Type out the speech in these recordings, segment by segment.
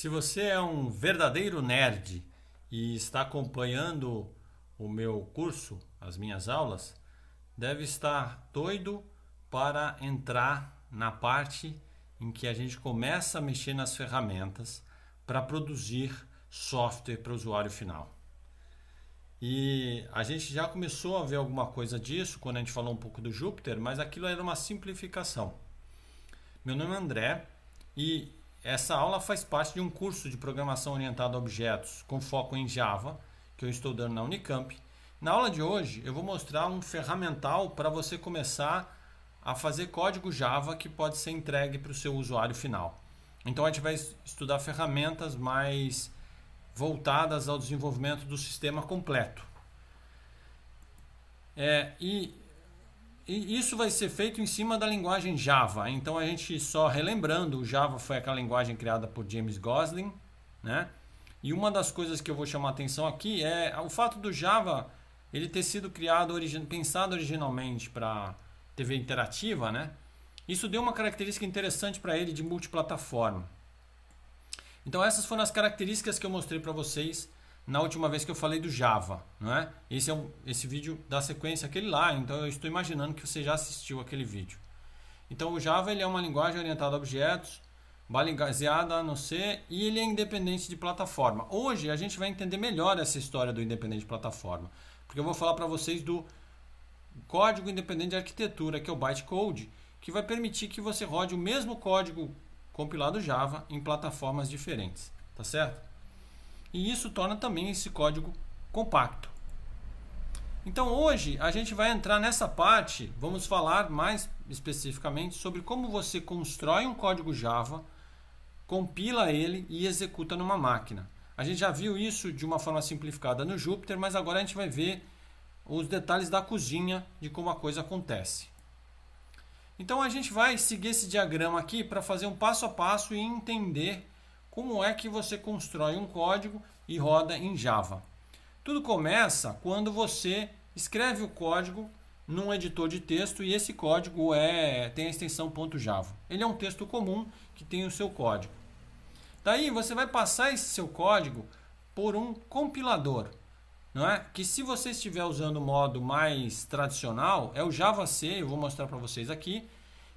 Se você é um verdadeiro nerd e está acompanhando o meu curso, as minhas aulas, deve estar doido para entrar na parte em que a gente começa a mexer nas ferramentas para produzir software para o usuário final. E a gente já começou a ver alguma coisa disso quando a gente falou um pouco do Júpiter, mas aquilo era uma simplificação. Meu nome é André e essa aula faz parte de um curso de programação orientada a objetos com foco em Java que eu estou dando na Unicamp. Na aula de hoje eu vou mostrar um ferramental para você começar a fazer código Java que pode ser entregue para o seu usuário final. Então a gente vai estudar ferramentas mais voltadas ao desenvolvimento do sistema completo. É, e e isso vai ser feito em cima da linguagem Java. Então a gente só relembrando, o Java foi aquela linguagem criada por James Gosling, né? E uma das coisas que eu vou chamar atenção aqui é o fato do Java ele ter sido criado, pensado originalmente para TV interativa, né? Isso deu uma característica interessante para ele de multiplataforma. Então essas foram as características que eu mostrei para vocês na última vez que eu falei do Java, não é? Esse é um, esse vídeo da sequência aquele lá, então eu estou imaginando que você já assistiu aquele vídeo. Então o Java ele é uma linguagem orientada a objetos, baseada no C e ele é independente de plataforma. Hoje a gente vai entender melhor essa história do independente de plataforma, porque eu vou falar para vocês do código independente de arquitetura, que é o bytecode, que vai permitir que você rode o mesmo código compilado Java em plataformas diferentes, tá certo? e isso torna também esse código compacto. Então hoje a gente vai entrar nessa parte, vamos falar mais especificamente sobre como você constrói um código Java, compila ele e executa numa máquina. A gente já viu isso de uma forma simplificada no Jupyter, mas agora a gente vai ver os detalhes da cozinha de como a coisa acontece. Então a gente vai seguir esse diagrama aqui para fazer um passo a passo e entender como é que você constrói um código e roda em Java. Tudo começa quando você escreve o código num editor de texto e esse código é tem a extensão .java. Ele é um texto comum que tem o seu código. Daí você vai passar esse seu código por um compilador, não é? Que se você estiver usando o modo mais tradicional, é o Java C, eu vou mostrar para vocês aqui,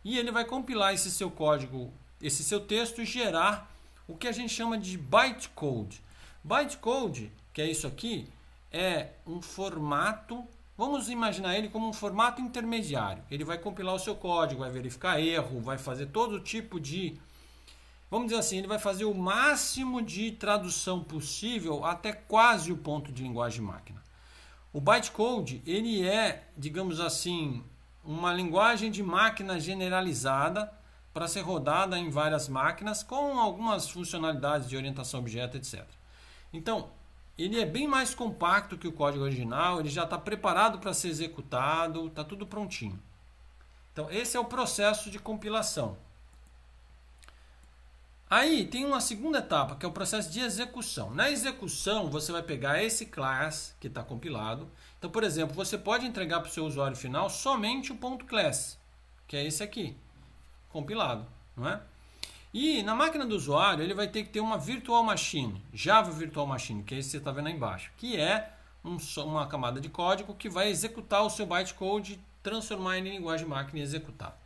e ele vai compilar esse seu código, esse seu texto e gerar o que a gente chama de bytecode. Bytecode, que é isso aqui, é um formato, vamos imaginar ele como um formato intermediário. Ele vai compilar o seu código, vai verificar erro, vai fazer todo tipo de vamos dizer assim, ele vai fazer o máximo de tradução possível até quase o ponto de linguagem máquina. O bytecode, ele é, digamos assim, uma linguagem de máquina generalizada para ser rodada em várias máquinas com algumas funcionalidades de orientação a objeto, etc. Então, ele é bem mais compacto que o código original, ele já está preparado para ser executado, está tudo prontinho. Então, esse é o processo de compilação. Aí tem uma segunda etapa, que é o processo de execução. Na execução, você vai pegar esse class que está compilado. Então, por exemplo, você pode entregar para o seu usuário final somente o ponto .class, que é esse aqui compilado, não é? E na máquina do usuário, ele vai ter que ter uma virtual machine, Java Virtual Machine, que é esse que você está vendo aí embaixo, que é um, uma camada de código que vai executar o seu bytecode, transformar em linguagem máquina e executar.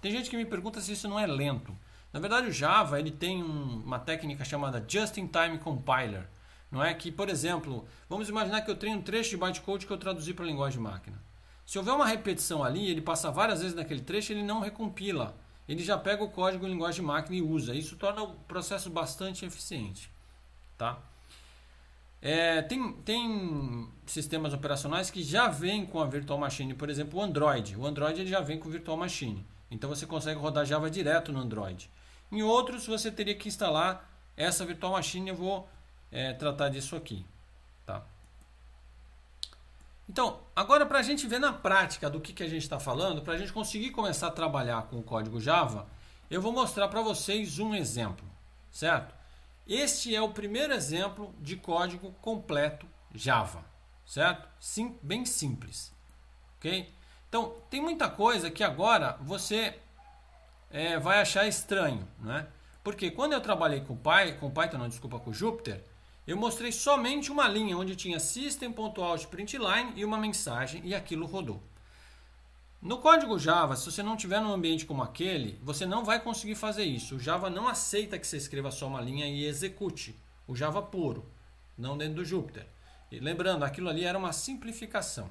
Tem gente que me pergunta se isso não é lento. Na verdade, o Java ele tem um, uma técnica chamada Just-in-Time Compiler, não é que, por exemplo, vamos imaginar que eu tenho um trecho de bytecode que eu traduzi para linguagem máquina. Se houver uma repetição ali, ele passa várias vezes naquele trecho, ele não recompila ele já pega o código em linguagem de máquina e usa. Isso torna o processo bastante eficiente. Tá? É, tem, tem sistemas operacionais que já vêm com a Virtual Machine, por exemplo, o Android. O Android ele já vem com Virtual Machine. Então você consegue rodar Java direto no Android. Em outros, você teria que instalar essa Virtual Machine. Eu vou é, tratar disso aqui. Então, agora para a gente ver na prática do que, que a gente está falando, para a gente conseguir começar a trabalhar com o código Java, eu vou mostrar para vocês um exemplo, certo? Este é o primeiro exemplo de código completo Java, certo? Sim, bem simples, ok? Então, tem muita coisa que agora você é, vai achar estranho, né? Porque quando eu trabalhei com, Py, com Python, não, desculpa, com Jupyter, eu mostrei somente uma linha onde tinha system.out.println e uma mensagem e aquilo rodou. No código Java, se você não tiver num ambiente como aquele, você não vai conseguir fazer isso. O Java não aceita que você escreva só uma linha e execute. O Java puro, não dentro do Jupyter. E lembrando, aquilo ali era uma simplificação.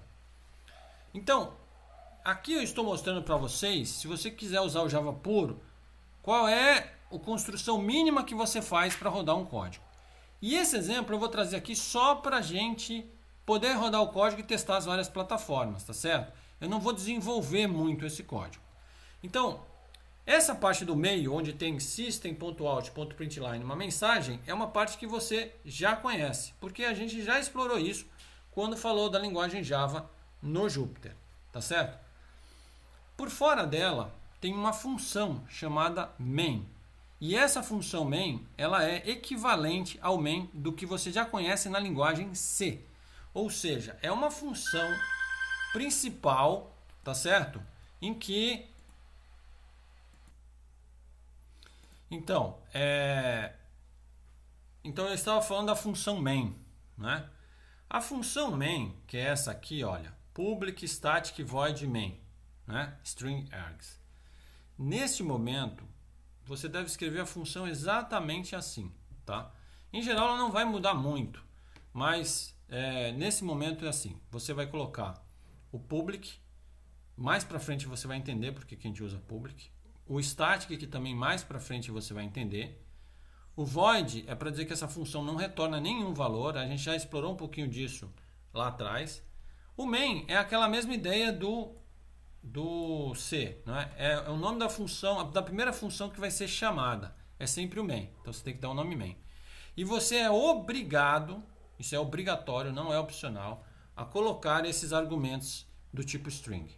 Então, aqui eu estou mostrando para vocês, se você quiser usar o Java puro, qual é a construção mínima que você faz para rodar um código. E esse exemplo eu vou trazer aqui só para a gente poder rodar o código e testar as várias plataformas, tá certo? Eu não vou desenvolver muito esse código. Então, essa parte do meio, onde tem system.out.println, uma mensagem, é uma parte que você já conhece, porque a gente já explorou isso quando falou da linguagem Java no Jupyter, tá certo? Por fora dela, tem uma função chamada main, e essa função main, ela é equivalente ao main do que você já conhece na linguagem C. Ou seja, é uma função principal, tá certo? Em que Então, é... então eu estava falando da função main, né? A função main, que é essa aqui, olha, public static void main, né? string args. Neste momento, você deve escrever a função exatamente assim, tá? Em geral, ela não vai mudar muito, mas é, nesse momento é assim. Você vai colocar o public, mais para frente você vai entender porque que a gente usa public. O static, que também mais para frente você vai entender. O void é para dizer que essa função não retorna nenhum valor, a gente já explorou um pouquinho disso lá atrás. O main é aquela mesma ideia do do C, não é? é? é? o nome da função, da primeira função que vai ser chamada. É sempre o main. Então você tem que dar o nome main. E você é obrigado, isso é obrigatório, não é opcional, a colocar esses argumentos do tipo string,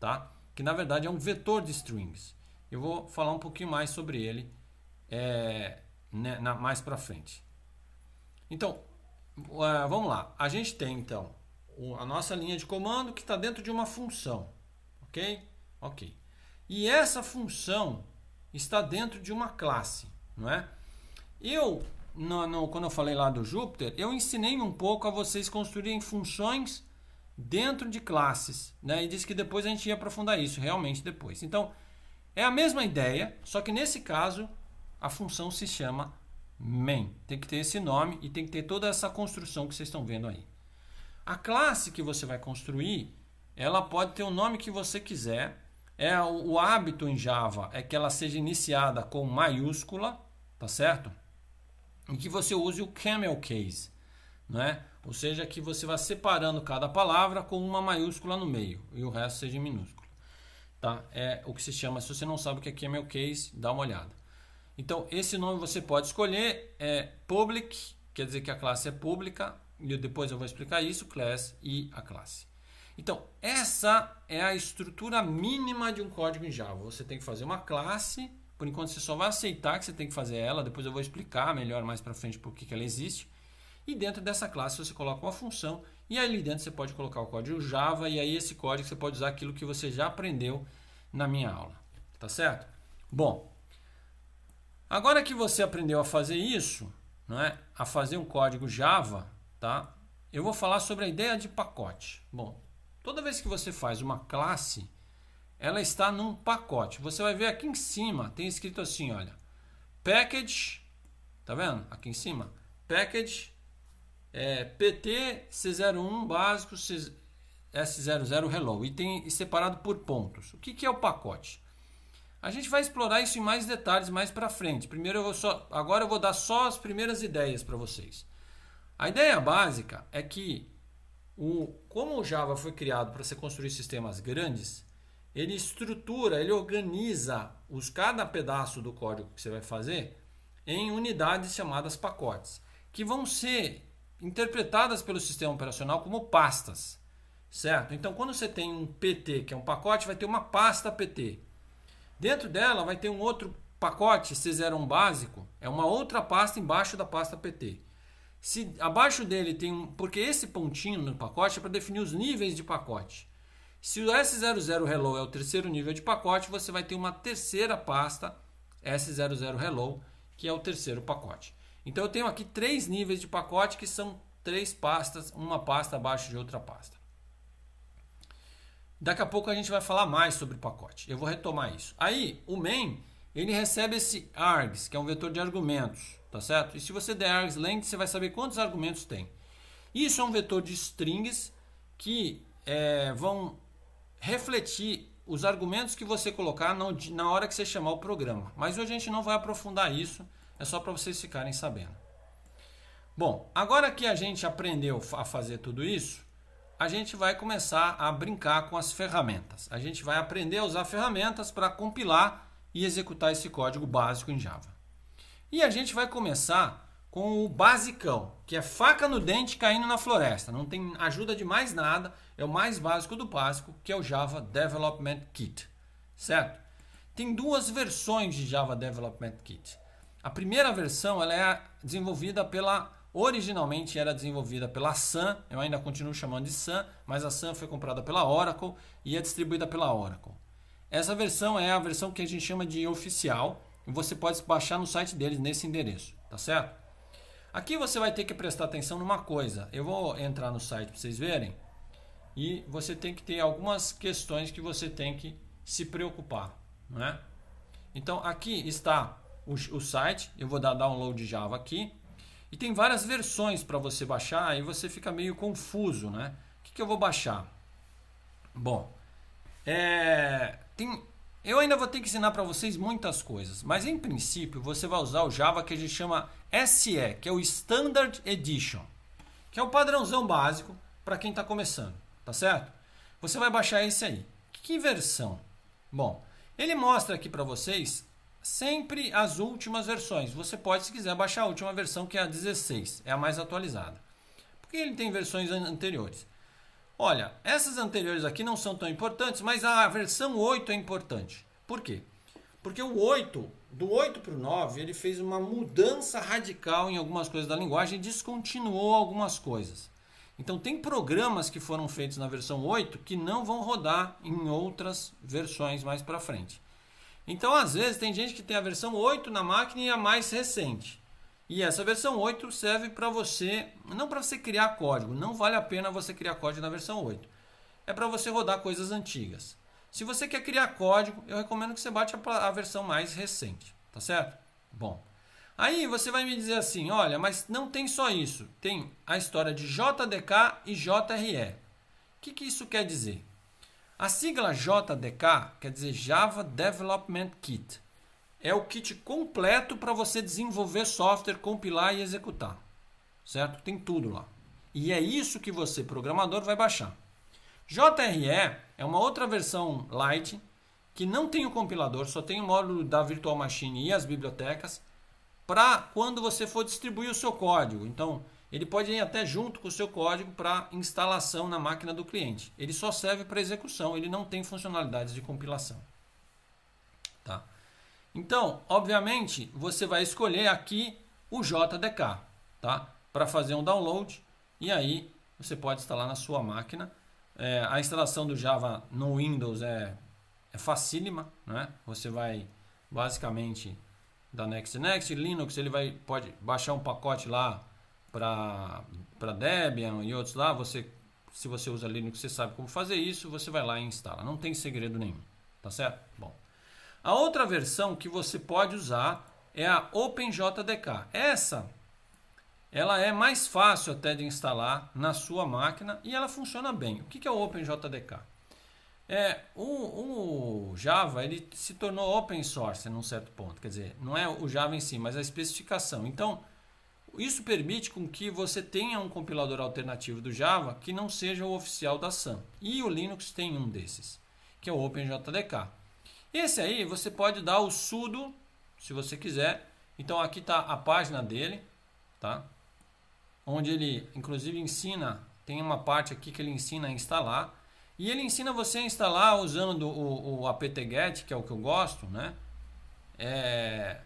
tá? Que na verdade é um vetor de strings. Eu vou falar um pouquinho mais sobre ele é, né, na, mais para frente. Então, uh, vamos lá. A gente tem então a nossa linha de comando que está dentro de uma função. Ok? Ok. E essa função está dentro de uma classe, não é? Eu, no, no, quando eu falei lá do Júpiter, eu ensinei um pouco a vocês construírem funções dentro de classes, né? E disse que depois a gente ia aprofundar isso, realmente depois. Então, é a mesma ideia, só que nesse caso a função se chama main. Tem que ter esse nome e tem que ter toda essa construção que vocês estão vendo aí. A classe que você vai construir ela pode ter o nome que você quiser. É o, o hábito em Java é que ela seja iniciada com maiúscula, tá certo? E que você use o camel case, né? Ou seja, que você vá separando cada palavra com uma maiúscula no meio e o resto seja em minúscula. Tá? É o que se chama, se você não sabe o que é camel case, dá uma olhada. Então, esse nome você pode escolher, é public, quer dizer que a classe é pública, e depois eu vou explicar isso, class e a classe. Então, essa é a estrutura mínima de um código em Java. Você tem que fazer uma classe, por enquanto você só vai aceitar que você tem que fazer ela, depois eu vou explicar melhor mais para frente por que, ela existe. E dentro dessa classe você coloca uma função e ali dentro você pode colocar o código Java e aí esse código você pode usar aquilo que você já aprendeu na minha aula. Tá certo? Bom, agora que você aprendeu a fazer isso, não é? a fazer um código Java, tá? eu vou falar sobre a ideia de pacote. Bom, Toda vez que você faz uma classe, ela está num pacote. Você vai ver aqui em cima, tem escrito assim, olha, package, tá vendo? Aqui em cima, package é, PT C01 básico S00 hello e tem separado por pontos. O que, que é o pacote? A gente vai explorar isso em mais detalhes mais para frente. Primeiro eu vou só, agora eu vou dar só as primeiras ideias para vocês. A ideia básica é que o, como o Java foi criado para você construir sistemas grandes, ele estrutura, ele organiza os, cada pedaço do código que você vai fazer em unidades chamadas pacotes, que vão ser interpretadas pelo sistema operacional como pastas, certo? Então, quando você tem um PT, que é um pacote, vai ter uma pasta PT. Dentro dela vai ter um outro pacote C01 básico, é uma outra pasta embaixo da pasta PT. Se abaixo dele tem um. Porque esse pontinho no pacote é para definir os níveis de pacote. Se o S00 Hello é o terceiro nível de pacote, você vai ter uma terceira pasta S00 Hello, que é o terceiro pacote. Então eu tenho aqui três níveis de pacote que são três pastas, uma pasta abaixo de outra pasta. Daqui a pouco a gente vai falar mais sobre pacote. Eu vou retomar isso. Aí o main ele recebe esse args, que é um vetor de argumentos tá certo? E se você der args length, você vai saber quantos argumentos tem. Isso é um vetor de strings que é, vão refletir os argumentos que você colocar na hora que você chamar o programa. Mas hoje a gente não vai aprofundar isso, é só para vocês ficarem sabendo. Bom, agora que a gente aprendeu a fazer tudo isso, a gente vai começar a brincar com as ferramentas. A gente vai aprender a usar ferramentas para compilar e executar esse código básico em Java. E a gente vai começar com o basicão, que é faca no dente caindo na floresta. Não tem ajuda de mais nada, é o mais básico do básico, que é o Java Development Kit, certo? Tem duas versões de Java Development Kit. A primeira versão ela é desenvolvida pela originalmente era desenvolvida pela Sun, eu ainda continuo chamando de Sun, mas a Sun foi comprada pela Oracle e é distribuída pela Oracle. Essa versão é a versão que a gente chama de oficial, você pode baixar no site deles nesse endereço, tá certo? Aqui você vai ter que prestar atenção numa coisa. Eu vou entrar no site para vocês verem e você tem que ter algumas questões que você tem que se preocupar, né? Então aqui está o, o site, eu vou dar download Java aqui e tem várias versões para você baixar e você fica meio confuso, né? O que, que eu vou baixar? Bom, é, tem eu ainda vou ter que ensinar para vocês muitas coisas, mas em princípio você vai usar o Java que a gente chama SE, que é o Standard Edition, que é o padrãozão básico para quem está começando, tá certo? Você vai baixar esse aí. Que versão? Bom, ele mostra aqui para vocês sempre as últimas versões. Você pode, se quiser, baixar a última versão, que é a 16, é a mais atualizada. Porque ele tem versões anteriores. Olha, essas anteriores aqui não são tão importantes, mas a versão 8 é importante. Por quê? Porque o 8, do 8 para o 9, ele fez uma mudança radical em algumas coisas da linguagem e descontinuou algumas coisas. Então tem programas que foram feitos na versão 8 que não vão rodar em outras versões mais para frente. Então às vezes tem gente que tem a versão 8 na máquina e a mais recente. E essa versão 8 serve para você, não para você criar código, não vale a pena você criar código na versão 8. É para você rodar coisas antigas. Se você quer criar código, eu recomendo que você bate a, a versão mais recente, tá certo? Bom, aí você vai me dizer assim, olha, mas não tem só isso, tem a história de JDK e JRE. O que, que isso quer dizer? A sigla JDK quer dizer Java Development Kit é o kit completo para você desenvolver software, compilar e executar. Certo? Tem tudo lá. E é isso que você, programador, vai baixar. JRE é uma outra versão light que não tem o compilador, só tem o módulo da virtual machine e as bibliotecas para quando você for distribuir o seu código. Então, ele pode ir até junto com o seu código para instalação na máquina do cliente. Ele só serve para execução, ele não tem funcionalidades de compilação. Então, obviamente, você vai escolher aqui o JDK, tá? Para fazer um download e aí você pode instalar na sua máquina. É, a instalação do Java no Windows é, é facílima, né? Você vai basicamente da Next Next, Linux, ele vai pode baixar um pacote lá para para Debian e outros lá, você se você usa Linux, você sabe como fazer isso, você vai lá e instala. Não tem segredo nenhum, tá certo? Bom, a outra versão que você pode usar é a OpenJDK. Essa ela é mais fácil até de instalar na sua máquina e ela funciona bem. O que é o OpenJDK? É, o, o, Java ele se tornou open source em um certo ponto, quer dizer, não é o Java em si, mas a especificação. Então, isso permite com que você tenha um compilador alternativo do Java que não seja o oficial da Sun. E o Linux tem um desses, que é o OpenJDK. Esse aí você pode dar o sudo, se você quiser. Então aqui está a página dele, tá? Onde ele, inclusive, ensina. Tem uma parte aqui que ele ensina a instalar. E ele ensina você a instalar usando do, o, o apt-get, que é o que eu gosto, né? É,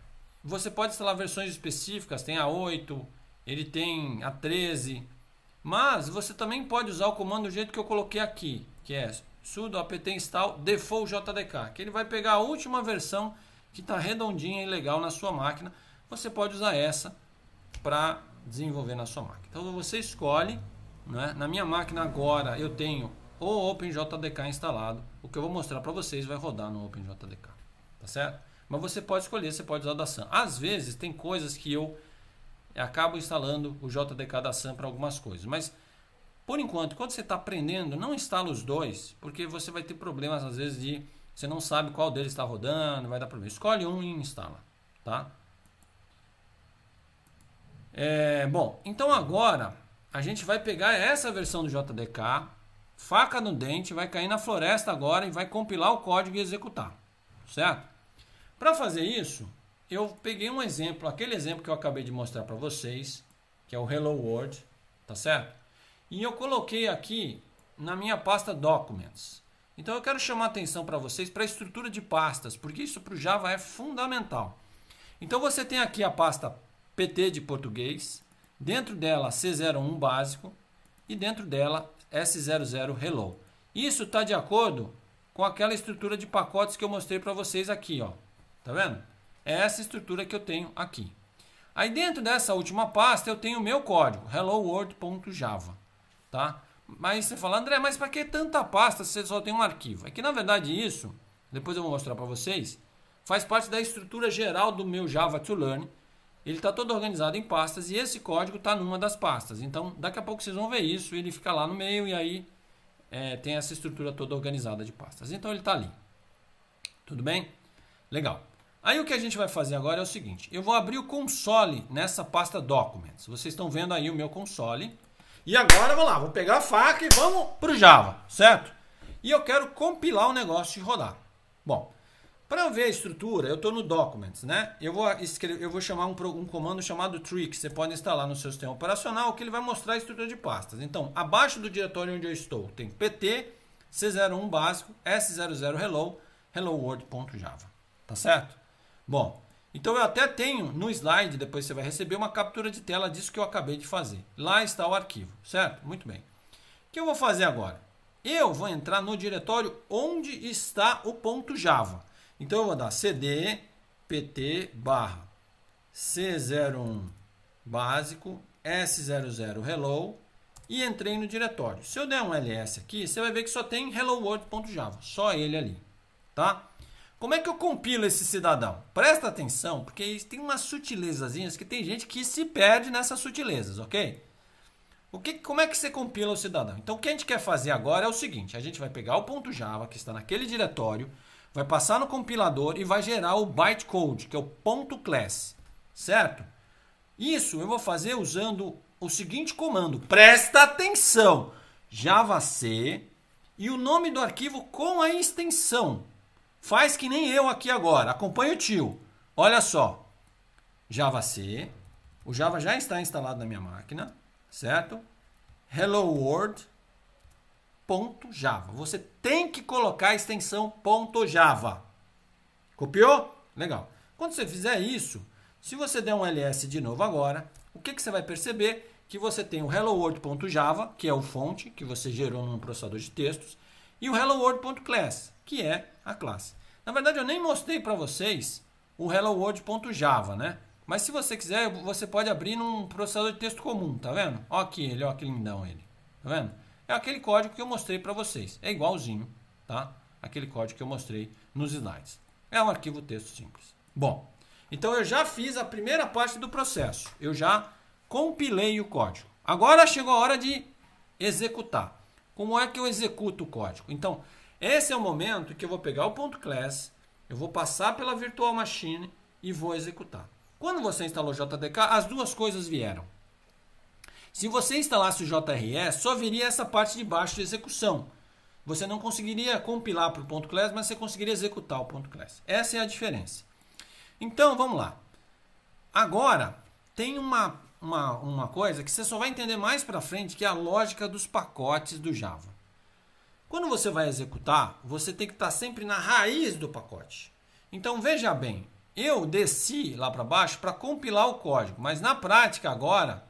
você pode instalar versões específicas, tem a 8, ele tem a 13, mas você também pode usar o comando do jeito que eu coloquei aqui, que é sudo apt install default jdk, que ele vai pegar a última versão que está redondinha e legal na sua máquina. Você pode usar essa para desenvolver na sua máquina. Então você escolhe, né? na minha máquina agora eu tenho o OpenJDK instalado. O que eu vou mostrar para vocês vai rodar no OpenJDK, tá certo? Mas você pode escolher, você pode usar da SAM. Às vezes tem coisas que eu acabo instalando o JDK da SAM para algumas coisas, mas por enquanto, quando você está aprendendo, não instala os dois, porque você vai ter problemas às vezes de você não sabe qual deles está rodando, vai dar problema. Escolhe um e instala, tá? É, bom, então agora a gente vai pegar essa versão do JDK, faca no dente, vai cair na floresta agora e vai compilar o código e executar, certo? Para fazer isso, eu peguei um exemplo, aquele exemplo que eu acabei de mostrar para vocês, que é o Hello World, tá certo? E eu coloquei aqui na minha pasta Documents. Então eu quero chamar atenção para vocês para a estrutura de pastas, porque isso para o Java é fundamental. Então você tem aqui a pasta PT de português, dentro dela C01 básico e dentro dela S00 hello. Isso está de acordo com aquela estrutura de pacotes que eu mostrei para vocês aqui, ó. Tá vendo? É essa estrutura que eu tenho aqui. Aí dentro dessa última pasta eu tenho o meu código, helloworld.java tá? Mas você fala, André, mas para que tanta pasta se você só tem um arquivo? É que na verdade isso, depois eu vou mostrar para vocês, faz parte da estrutura geral do meu Java to Learn. Ele está todo organizado em pastas e esse código está numa das pastas. Então, daqui a pouco vocês vão ver isso, ele fica lá no meio e aí é, tem essa estrutura toda organizada de pastas. Então, ele está ali. Tudo bem? Legal. Aí o que a gente vai fazer agora é o seguinte, eu vou abrir o console nessa pasta Documents. Vocês estão vendo aí o meu console, e agora, vamos lá, vou pegar a faca e vamos para o Java, certo? E eu quero compilar o negócio e rodar. Bom, para ver a estrutura, eu estou no Documents, né? Eu vou, escrever, eu vou chamar um, um comando chamado tree, que você pode instalar no seu sistema operacional, que ele vai mostrar a estrutura de pastas. Então, abaixo do diretório onde eu estou, tem pt, c01 básico, s00 hello, hello world.java, tá certo? Bom, então eu até tenho no slide, depois você vai receber uma captura de tela disso que eu acabei de fazer. Lá está o arquivo, certo? Muito bem. O que eu vou fazer agora? Eu vou entrar no diretório onde está o ponto .java. Então eu vou dar cd pt barra c01 básico s00 hello e entrei no diretório. Se eu der um ls aqui, você vai ver que só tem hello world.java, só ele ali, tá? Como é que eu compilo esse cidadão? Presta atenção, porque tem umas sutilezazinhas que tem gente que se perde nessas sutilezas, ok? O que, como é que você compila o cidadão? Então, o que a gente quer fazer agora é o seguinte: a gente vai pegar o ponto .java que está naquele diretório, vai passar no compilador e vai gerar o bytecode, que é o ponto .class, certo? Isso eu vou fazer usando o seguinte comando. Presta atenção! javac e o nome do arquivo com a extensão Faz que nem eu aqui agora. Acompanha o tio. Olha só. Java C. O Java já está instalado na minha máquina, certo? Hello World. Ponto .java. Você tem que colocar a extensão ponto .java. Copiou? Legal. Quando você fizer isso, se você der um ls de novo agora, o que, que você vai perceber? Que você tem o hello world.java, que é o fonte que você gerou num processador de textos, e o hello world.class, que é a classe. Na verdade, eu nem mostrei para vocês o helloworld.java, né? Mas se você quiser, você pode abrir num processador de texto comum, tá vendo? Ó aqui ele, ó que lindão ele, tá vendo? É aquele código que eu mostrei para vocês, é igualzinho, tá? Aquele código que eu mostrei nos slides. É um arquivo texto simples. Bom, então eu já fiz a primeira parte do processo, eu já compilei o código. Agora chegou a hora de executar. Como é que eu executo o código? Então, esse é o momento que eu vou pegar o ponto class, eu vou passar pela virtual machine e vou executar. Quando você instalou o JDK, as duas coisas vieram. Se você instalasse o JRE, só viria essa parte de baixo de execução. Você não conseguiria compilar para o ponto .class, mas você conseguiria executar o ponto .class. Essa é a diferença. Então, vamos lá. Agora, tem uma, uma, uma coisa que você só vai entender mais para frente, que é a lógica dos pacotes do Java. Quando você vai executar, você tem que estar tá sempre na raiz do pacote. Então veja bem, eu desci lá para baixo para compilar o código, mas na prática agora,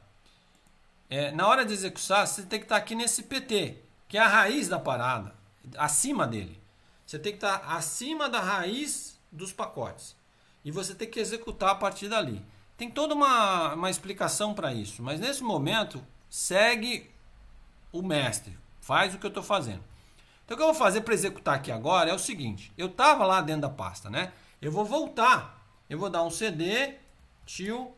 é, na hora de executar, você tem que estar tá aqui nesse PT, que é a raiz da parada, acima dele. Você tem que estar tá acima da raiz dos pacotes. E você tem que executar a partir dali. Tem toda uma, uma explicação para isso, mas nesse momento, segue o mestre, faz o que eu estou fazendo. Então o que eu vou fazer para executar aqui agora é o seguinte, eu estava lá dentro da pasta, né? Eu vou voltar, eu vou dar um cd tio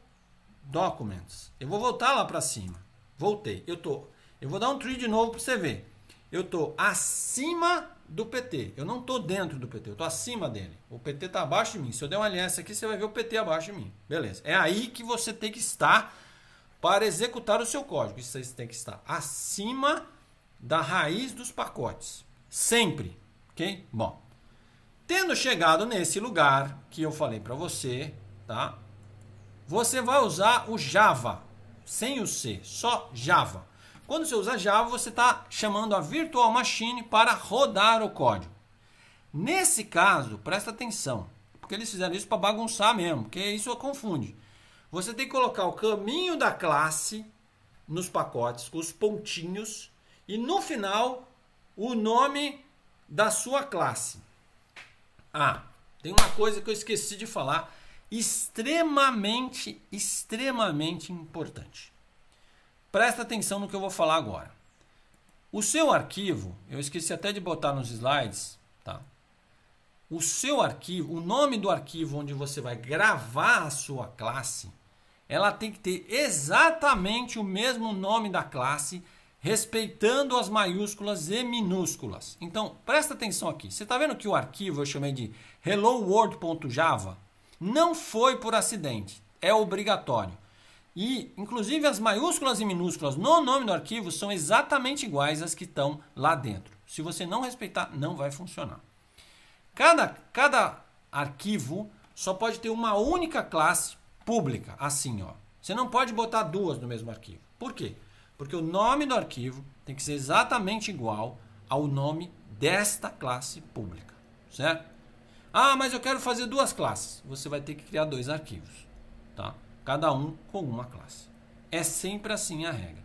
documents. Eu vou voltar lá para cima. Voltei. Eu tô eu vou dar um tree de novo para você ver. Eu tô acima do PT. Eu não tô dentro do PT, eu tô acima dele. O PT tá abaixo de mim. Se eu der um LS aqui, você vai ver o PT abaixo de mim. Beleza. É aí que você tem que estar para executar o seu código. Você tem que estar acima da raiz dos pacotes sempre, ok? Bom, tendo chegado nesse lugar que eu falei para você, tá? Você vai usar o Java, sem o C, só Java. Quando você usa Java, você está chamando a virtual machine para rodar o código. Nesse caso, presta atenção, porque eles fizeram isso para bagunçar mesmo, porque isso confunde. Você tem que colocar o caminho da classe nos pacotes, com os pontinhos, e no final o nome da sua classe. Ah, tem uma coisa que eu esqueci de falar, extremamente, extremamente importante. Presta atenção no que eu vou falar agora. O seu arquivo, eu esqueci até de botar nos slides, tá? O seu arquivo, o nome do arquivo onde você vai gravar a sua classe, ela tem que ter exatamente o mesmo nome da classe respeitando as maiúsculas e minúsculas. Então, presta atenção aqui. Você está vendo que o arquivo eu chamei de HelloWorld.java Não foi por acidente, é obrigatório. E, inclusive, as maiúsculas e minúsculas no nome do arquivo são exatamente iguais às que estão lá dentro. Se você não respeitar, não vai funcionar. Cada, cada arquivo só pode ter uma única classe pública, assim, ó. Você não pode botar duas no mesmo arquivo. Por quê? Porque o nome do arquivo tem que ser exatamente igual ao nome desta classe pública, certo? Ah, mas eu quero fazer duas classes. Você vai ter que criar dois arquivos, tá? Cada um com uma classe. É sempre assim a regra.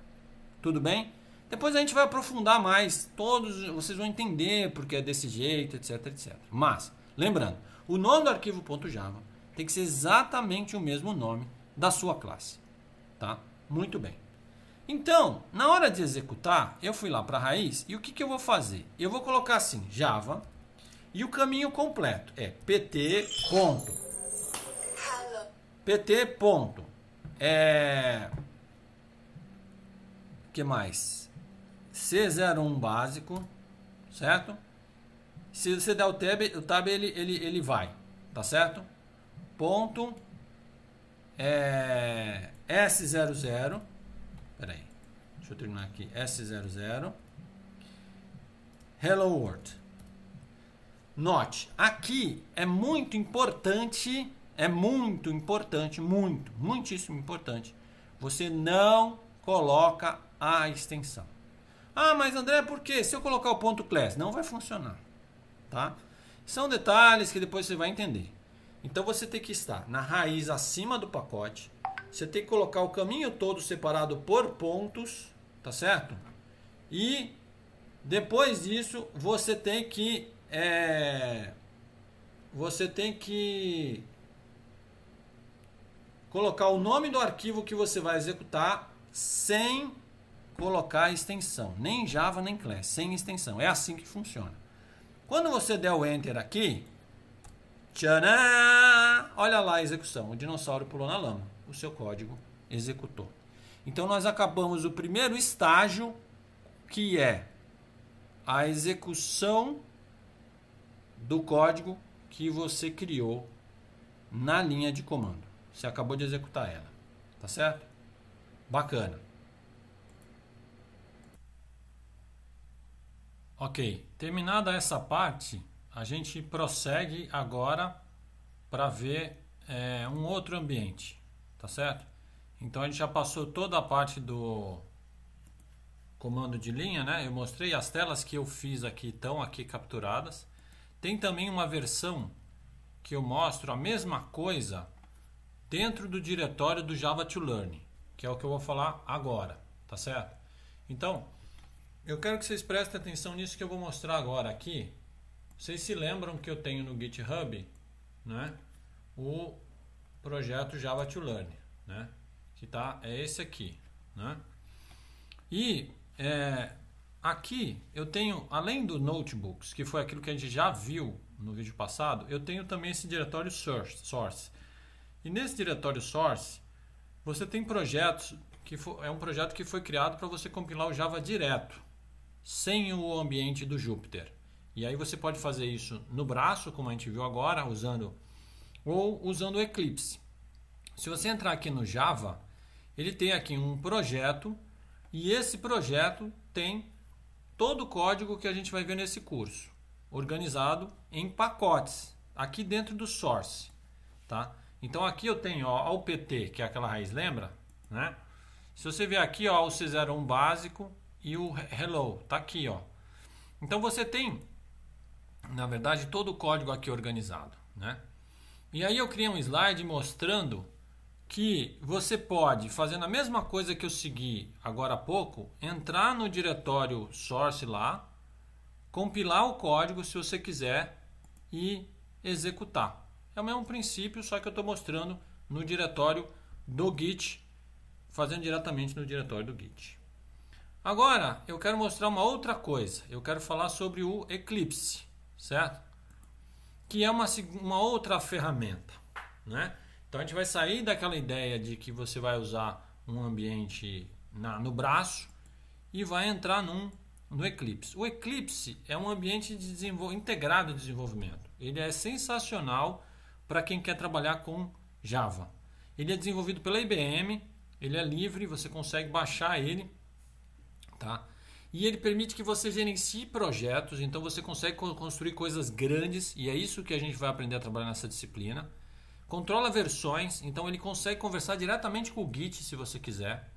Tudo bem? Depois a gente vai aprofundar mais, todos vocês vão entender porque é desse jeito, etc, etc. Mas, lembrando, o nome do arquivo.java tem que ser exatamente o mesmo nome da sua classe, tá? Muito bem. Então, na hora de executar, eu fui lá para a raiz e o que, que eu vou fazer? Eu vou colocar assim, Java, e o caminho completo é pt. Ponto, pt. Ponto, é, que mais? C01 básico, certo? Se você der o tab, o tab ele, ele, ele vai, tá certo? Ponto, é, S00 Peraí. Deixa eu terminar aqui. S00. Hello World. Note, aqui é muito importante, é muito importante, muito, muitíssimo importante. Você não coloca a extensão. Ah, mas André, por quê? Se eu colocar o ponto class, não vai funcionar, tá? São detalhes que depois você vai entender. Então você tem que estar na raiz acima do pacote, você tem que colocar o caminho todo separado por pontos, tá certo? E depois disso, você tem que é, você tem que colocar o nome do arquivo que você vai executar sem colocar extensão, nem Java nem class, sem extensão. É assim que funciona. Quando você der o enter aqui, tcharam, olha lá a execução, o dinossauro pulou na lama o seu código executou. Então nós acabamos o primeiro estágio, que é a execução do código que você criou na linha de comando. Você acabou de executar ela, tá certo? Bacana. Ok, terminada essa parte, a gente prossegue agora para ver é, um outro ambiente tá certo? Então a gente já passou toda a parte do comando de linha, né? Eu mostrei as telas que eu fiz aqui estão aqui capturadas. Tem também uma versão que eu mostro a mesma coisa dentro do diretório do Java to Learn, que é o que eu vou falar agora, tá certo? Então, eu quero que vocês prestem atenção nisso que eu vou mostrar agora aqui. Vocês se lembram que eu tenho no GitHub, né? O projeto Java to Learn, né? Que tá é esse aqui, né? E é, aqui eu tenho, além do notebooks, que foi aquilo que a gente já viu no vídeo passado, eu tenho também esse diretório source. E nesse diretório source, você tem projetos que for, é um projeto que foi criado para você compilar o Java direto, sem o ambiente do Jupyter. E aí você pode fazer isso no braço, como a gente viu agora, usando ou usando o Eclipse. Se você entrar aqui no Java, ele tem aqui um projeto e esse projeto tem todo o código que a gente vai ver nesse curso, organizado em pacotes, aqui dentro do source, tá? Então aqui eu tenho ó, o PT, que é aquela raiz, lembra? Né? Se você ver aqui, ó, o C01 básico e o hello, tá aqui, ó. Então você tem, na verdade, todo o código aqui organizado, né? E aí eu criei um slide mostrando que você pode, fazendo a mesma coisa que eu segui agora há pouco, entrar no diretório source lá, compilar o código se você quiser e executar. É o mesmo princípio, só que eu estou mostrando no diretório do Git, fazendo diretamente no diretório do Git. Agora, eu quero mostrar uma outra coisa. Eu quero falar sobre o Eclipse, certo? que é uma, uma outra ferramenta. Né? Então a gente vai sair daquela ideia de que você vai usar um ambiente na, no braço e vai entrar num, no Eclipse. O Eclipse é um ambiente de desenvol... integrado de desenvolvimento. Ele é sensacional para quem quer trabalhar com Java. Ele é desenvolvido pela IBM, ele é livre, você consegue baixar ele, tá? E ele permite que você gerencie projetos, então você consegue construir coisas grandes, e é isso que a gente vai aprender a trabalhar nessa disciplina. Controla versões, então ele consegue conversar diretamente com o Git se você quiser.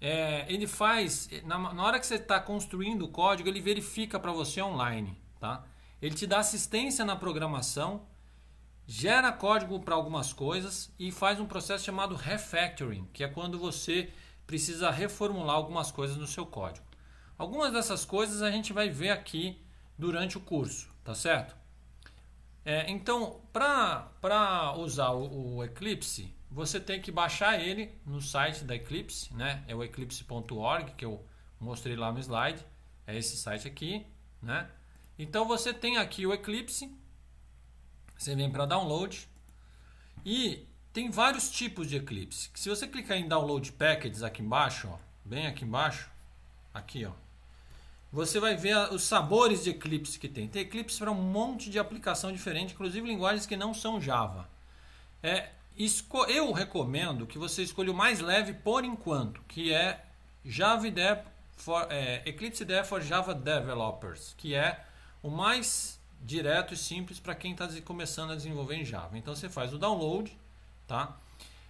É, ele faz, na, na hora que você está construindo o código, ele verifica para você online. Tá? Ele te dá assistência na programação, gera código para algumas coisas e faz um processo chamado refactoring, que é quando você precisa reformular algumas coisas no seu código. Algumas dessas coisas a gente vai ver aqui durante o curso, tá certo? É, então, para usar o, o, Eclipse, você tem que baixar ele no site da Eclipse, né? É o eclipse.org que eu mostrei lá no slide. É esse site aqui, né? Então você tem aqui o Eclipse. Você vem para download e tem vários tipos de Eclipse. Se você clicar em download packages aqui embaixo, ó, bem aqui embaixo, aqui, ó, você vai ver os sabores de Eclipse que tem. Tem Eclipse para um monte de aplicação diferente, inclusive linguagens que não são Java. É, eu recomendo que você escolha o mais leve por enquanto, que é Java Dev for, é, Eclipse IDE for Java Developers, que é o mais direto e simples para quem está começando a desenvolver em Java. Então você faz o download, tá?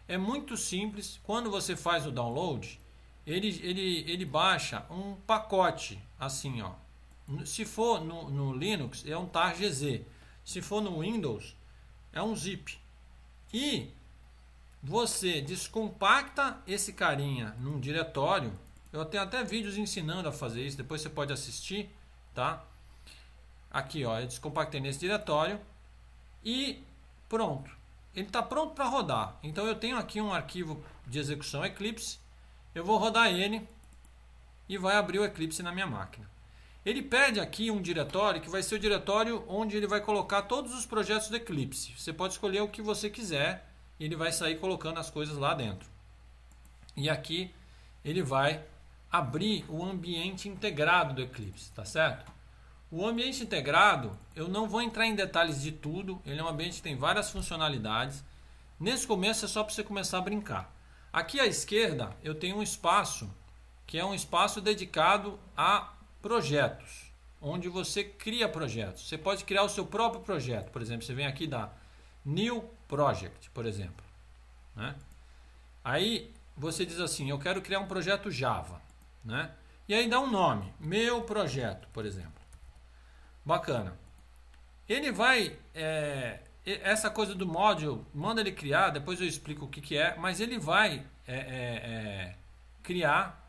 É muito simples. Quando você faz o download, ele, ele, ele baixa um pacote assim, ó. Se for no, no Linux, é um tar.gz Se for no Windows, é um zip. E você descompacta esse carinha num diretório. Eu tenho até vídeos ensinando a fazer isso, depois você pode assistir, tá? Aqui, ó, eu descompactei nesse diretório e pronto. Ele está pronto para rodar. Então eu tenho aqui um arquivo de execução Eclipse eu vou rodar ele e vai abrir o Eclipse na minha máquina. Ele pede aqui um diretório que vai ser o diretório onde ele vai colocar todos os projetos do Eclipse. Você pode escolher o que você quiser e ele vai sair colocando as coisas lá dentro. E aqui ele vai abrir o ambiente integrado do Eclipse, tá certo? O ambiente integrado, eu não vou entrar em detalhes de tudo, ele é um ambiente que tem várias funcionalidades. Nesse começo é só para você começar a brincar. Aqui à esquerda eu tenho um espaço que é um espaço dedicado a projetos, onde você cria projetos. Você pode criar o seu próprio projeto, por exemplo, você vem aqui da New Project, por exemplo. Né? Aí você diz assim, eu quero criar um projeto Java, né? E aí dá um nome, meu projeto, por exemplo. Bacana. Ele vai é, essa coisa do module, manda ele criar, depois eu explico o que, que é, mas ele vai é, é, é, criar.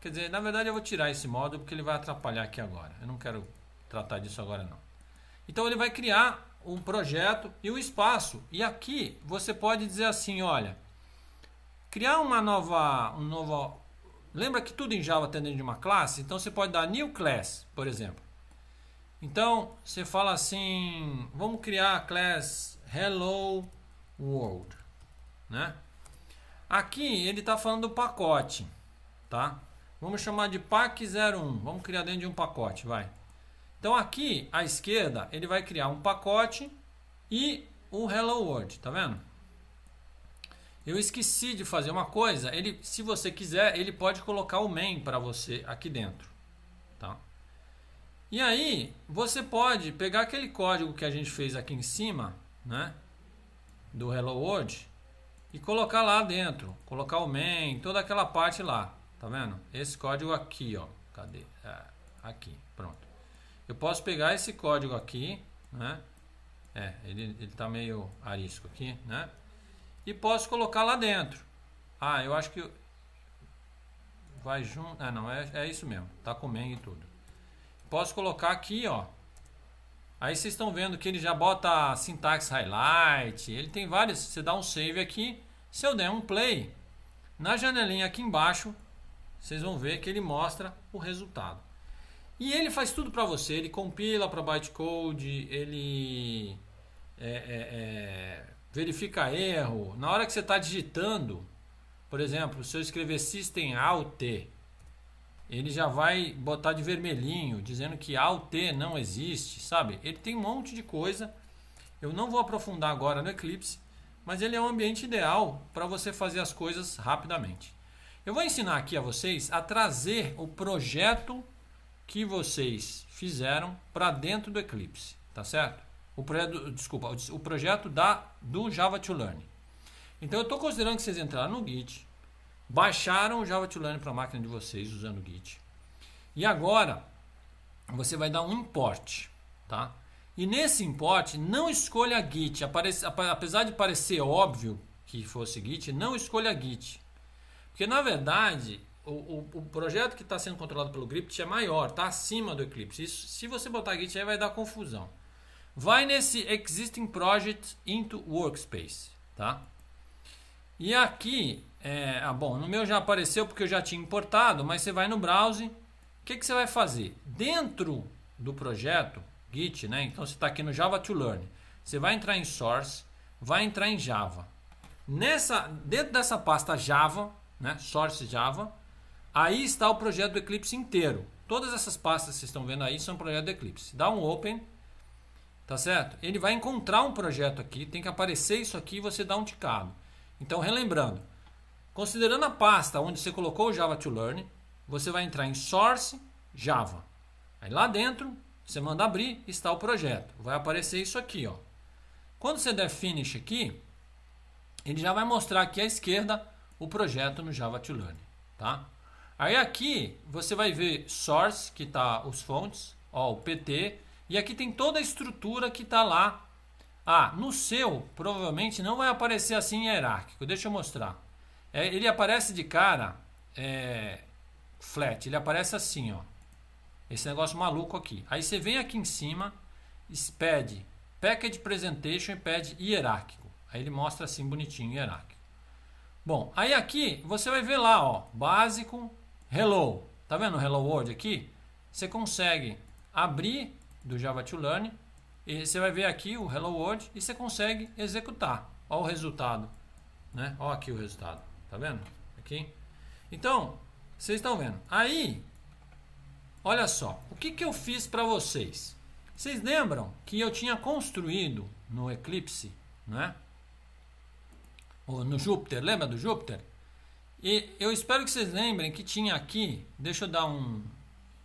Quer dizer, na verdade eu vou tirar esse módulo porque ele vai atrapalhar aqui agora. Eu não quero tratar disso agora não. Então ele vai criar um projeto e um espaço. E aqui você pode dizer assim, olha, criar uma nova, um novo. Lembra que tudo em Java tem dentro de uma classe? Então você pode dar new class, por exemplo. Então, você fala assim, vamos criar a class Hello World, né? Aqui ele está falando do pacote, tá? Vamos chamar de pack 01, vamos criar dentro de um pacote, vai. Então aqui à esquerda ele vai criar um pacote e o Hello World, tá vendo? Eu esqueci de fazer uma coisa, ele, se você quiser, ele pode colocar o main para você aqui dentro. E aí, você pode pegar aquele código que a gente fez aqui em cima, né? Do Hello World e colocar lá dentro, colocar o main, toda aquela parte lá, tá vendo? Esse código aqui, ó, cadê? É, aqui, pronto. Eu posso pegar esse código aqui, né? É, ele, ele tá meio arisco aqui, né? E posso colocar lá dentro. Ah, eu acho que vai junto. Ah, não, é, é isso mesmo. Tá com main e tudo. Posso colocar aqui, ó. Aí vocês estão vendo que ele já bota sintaxe highlight. Ele tem várias. Você dá um save aqui. Se eu der um play, na janelinha aqui embaixo, vocês vão ver que ele mostra o resultado. E ele faz tudo para você. Ele compila para bytecode. Ele é, é, é, verifica erro. Na hora que você está digitando, por exemplo, se eu escrever system alt ele já vai botar de vermelhinho, dizendo que T não existe, sabe? Ele tem um monte de coisa. Eu não vou aprofundar agora no Eclipse, mas ele é um ambiente ideal para você fazer as coisas rapidamente. Eu vou ensinar aqui a vocês a trazer o projeto que vocês fizeram para dentro do Eclipse, tá certo? O projeto, desculpa, o projeto da do Java to Learn. Então eu estou considerando que vocês entraram no Git, Baixaram o Java to Learn para a máquina de vocês usando o Git. E agora você vai dar um import, tá? E nesse import não escolha Git, apesar de parecer óbvio que fosse Git, não escolha Git, porque na verdade o, o, o projeto que está sendo controlado pelo Git é maior, está acima do Eclipse. Isso, se você botar Git aí vai dar confusão. Vai nesse existing project into workspace, tá? E aqui é, ah, bom, no meu já apareceu porque eu já tinha importado, mas você vai no browser. O que, que você vai fazer? Dentro do projeto Git, né? Então você está aqui no Java to Learn. Você vai entrar em Source, vai entrar em Java. Nessa, dentro dessa pasta Java, né? Source Java, aí está o projeto do Eclipse inteiro. Todas essas pastas que vocês estão vendo aí são projeto do Eclipse. Dá um Open, tá certo? Ele vai encontrar um projeto aqui, tem que aparecer isso aqui e você dá um ticado. Então, relembrando, Considerando a pasta onde você colocou o Java to Learn, você vai entrar em Source Java. Aí lá dentro, você manda abrir, está o projeto. Vai aparecer isso aqui, ó. Quando você der Finish aqui, ele já vai mostrar aqui à esquerda o projeto no Java to Learn, tá? Aí aqui você vai ver Source, que tá os fontes, ó, o PT, e aqui tem toda a estrutura que tá lá. Ah, no seu provavelmente não vai aparecer assim hierárquico. Deixa eu mostrar. É, ele aparece de cara é, flat, ele aparece assim, ó. Esse negócio maluco aqui. Aí você vem aqui em cima, pede Package Presentation e pede hierárquico. Aí ele mostra assim bonitinho, hierárquico. Bom, aí aqui você vai ver lá, ó, básico, hello. Tá vendo hello world aqui? Você consegue abrir do Java to Learn e você vai ver aqui o hello world e você consegue executar. Olha o resultado, né? Olha aqui o resultado. Tá vendo? Aqui. Então, vocês estão vendo. Aí, olha só. O que, que eu fiz para vocês? Vocês lembram que eu tinha construído no Eclipse, né? Ou no Júpiter, lembra do Júpiter? E eu espero que vocês lembrem que tinha aqui, deixa eu dar um,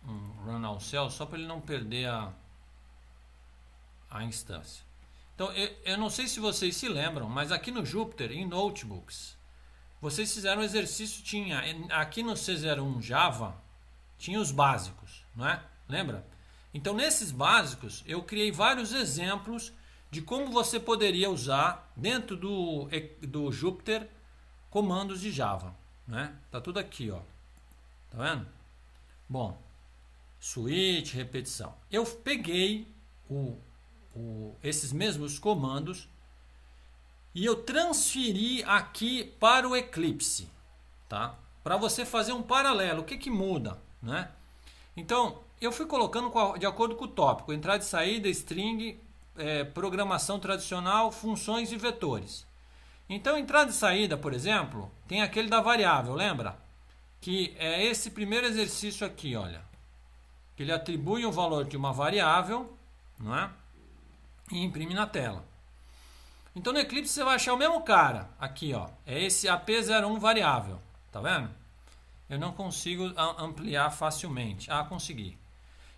um run ao céu só para ele não perder a, a instância. Então eu, eu não sei se vocês se lembram, mas aqui no Júpiter, em notebooks, vocês fizeram um exercício, tinha eh, aqui no C01 Java, tinha os básicos, não é? Lembra? Então, nesses básicos, eu criei vários exemplos de como você poderia usar dentro do, eh, do Jupyter comandos de Java. Né? Tá tudo aqui, ó. Tá vendo? Bom, switch, repetição. Eu peguei o, o, esses mesmos comandos e eu transferi aqui para o Eclipse, tá? Para você fazer um paralelo, o que que muda, né? Então, eu fui colocando de acordo com o tópico, entrada e saída, string, é, programação tradicional, funções e vetores. Então, entrada e saída, por exemplo, tem aquele da variável, lembra? Que é esse primeiro exercício aqui, olha. Que ele atribui o valor de uma variável, não é? E imprime na tela. Então no Eclipse você vai achar o mesmo cara aqui, ó. É esse AP01 variável, tá vendo? Eu não consigo ampliar facilmente. Ah, consegui.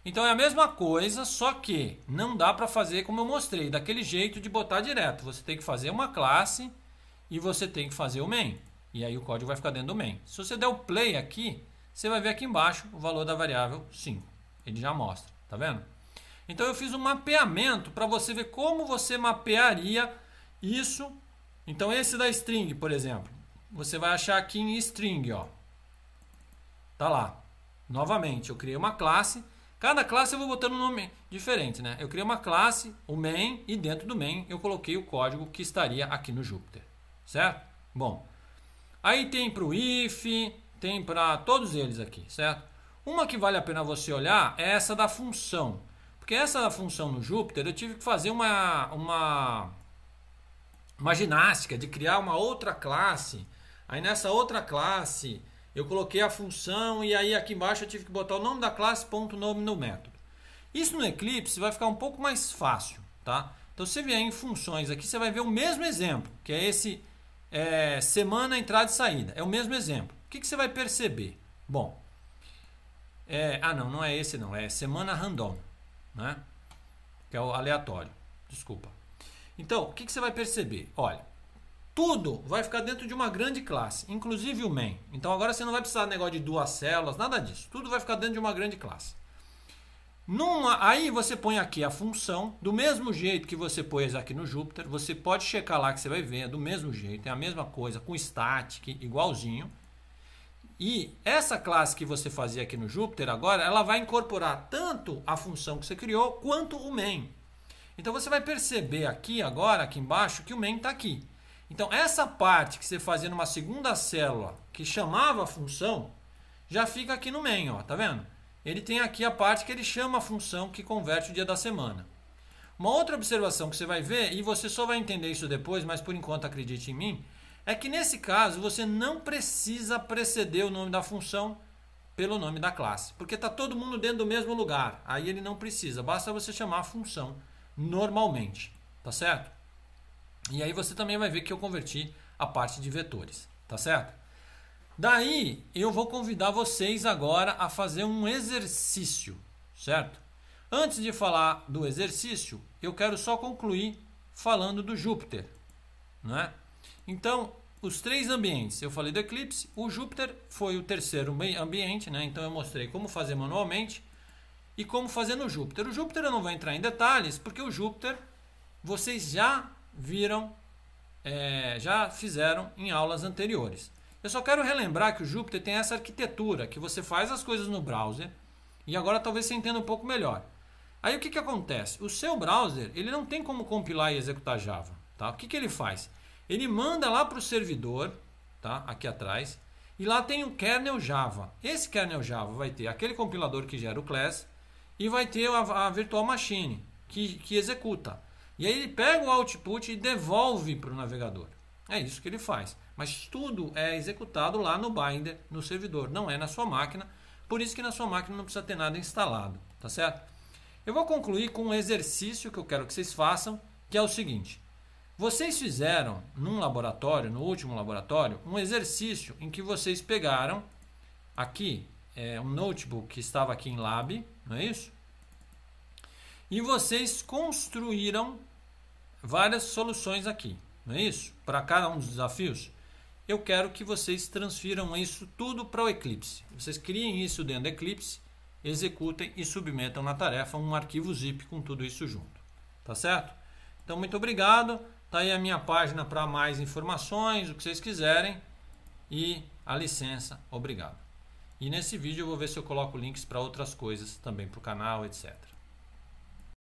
Então é a mesma coisa, só que não dá para fazer como eu mostrei, daquele jeito de botar direto. Você tem que fazer uma classe e você tem que fazer o main. E aí o código vai ficar dentro do main. Se você der o play aqui, você vai ver aqui embaixo o valor da variável 5. Ele já mostra, tá vendo? Então eu fiz um mapeamento para você ver como você mapearia isso. Então esse da string, por exemplo, você vai achar aqui em string, ó. Tá lá. Novamente, eu criei uma classe. Cada classe eu vou botando um nome diferente, né? Eu criei uma classe, o main, e dentro do main eu coloquei o código que estaria aqui no Jupyter, certo? Bom, aí tem para o if, tem para todos eles aqui, certo? Uma que vale a pena você olhar é essa da função, porque essa função no Jupyter eu tive que fazer uma, uma uma ginástica de criar uma outra classe. Aí nessa outra classe eu coloquei a função e aí aqui embaixo eu tive que botar o nome da classe ponto nome no método. Isso no Eclipse vai ficar um pouco mais fácil, tá? Então você vier em funções aqui, você vai ver o mesmo exemplo, que é esse é, semana, entrada e saída. É o mesmo exemplo. O que, que você vai perceber? Bom, é, ah não, não é esse não, é semana random, né? Que é o aleatório, desculpa. Então, o que, que você vai perceber? Olha, tudo vai ficar dentro de uma grande classe, inclusive o main. Então agora você não vai precisar de negócio de duas células, nada disso. Tudo vai ficar dentro de uma grande classe. Numa, aí você põe aqui a função, do mesmo jeito que você pôs aqui no Jupyter. você pode checar lá que você vai ver, é do mesmo jeito, é a mesma coisa, com static, igualzinho. E essa classe que você fazia aqui no Jupyter, agora, ela vai incorporar tanto a função que você criou, quanto o main. Então você vai perceber aqui agora, aqui embaixo, que o main está aqui. Então essa parte que você fazia numa segunda célula que chamava a função, já fica aqui no main, ó, tá vendo? Ele tem aqui a parte que ele chama a função que converte o dia da semana. Uma outra observação que você vai ver, e você só vai entender isso depois, mas por enquanto acredite em mim, é que nesse caso você não precisa preceder o nome da função pelo nome da classe, porque está todo mundo dentro do mesmo lugar. Aí ele não precisa, basta você chamar a função normalmente, tá certo? E aí você também vai ver que eu converti a parte de vetores, tá certo? Daí eu vou convidar vocês agora a fazer um exercício, certo? Antes de falar do exercício, eu quero só concluir falando do Júpiter, né? Então, os três ambientes, eu falei do eclipse, o Júpiter foi o terceiro ambiente, né? Então eu mostrei como fazer manualmente e como fazer no Júpiter. O Júpiter eu não vou entrar em detalhes, porque o Júpiter vocês já viram, é, já fizeram em aulas anteriores. Eu só quero relembrar que o Júpiter tem essa arquitetura, que você faz as coisas no browser, e agora talvez você entenda um pouco melhor. Aí o que, que acontece? O seu browser ele não tem como compilar e executar Java. Tá? O que, que ele faz? Ele manda lá para o servidor, tá? aqui atrás, e lá tem o um kernel Java. Esse kernel Java vai ter aquele compilador que gera o class, e vai ter a, a virtual machine que, que executa. E aí ele pega o output e devolve para o navegador. É isso que ele faz. Mas tudo é executado lá no binder, no servidor, não é na sua máquina. Por isso que na sua máquina não precisa ter nada instalado, tá certo? Eu vou concluir com um exercício que eu quero que vocês façam, que é o seguinte. Vocês fizeram num laboratório, no último laboratório, um exercício em que vocês pegaram aqui é, um notebook que estava aqui em lab, não é isso? E vocês construíram várias soluções aqui, não é isso? Para cada um dos desafios, eu quero que vocês transfiram isso tudo para o Eclipse. Vocês criem isso dentro do Eclipse, executem e submetam na tarefa um arquivo zip com tudo isso junto, tá certo? Então, muito obrigado. Tá aí a minha página para mais informações, o que vocês quiserem. E a licença, obrigado. E nesse vídeo eu vou ver se eu coloco links para outras coisas também para o canal, etc.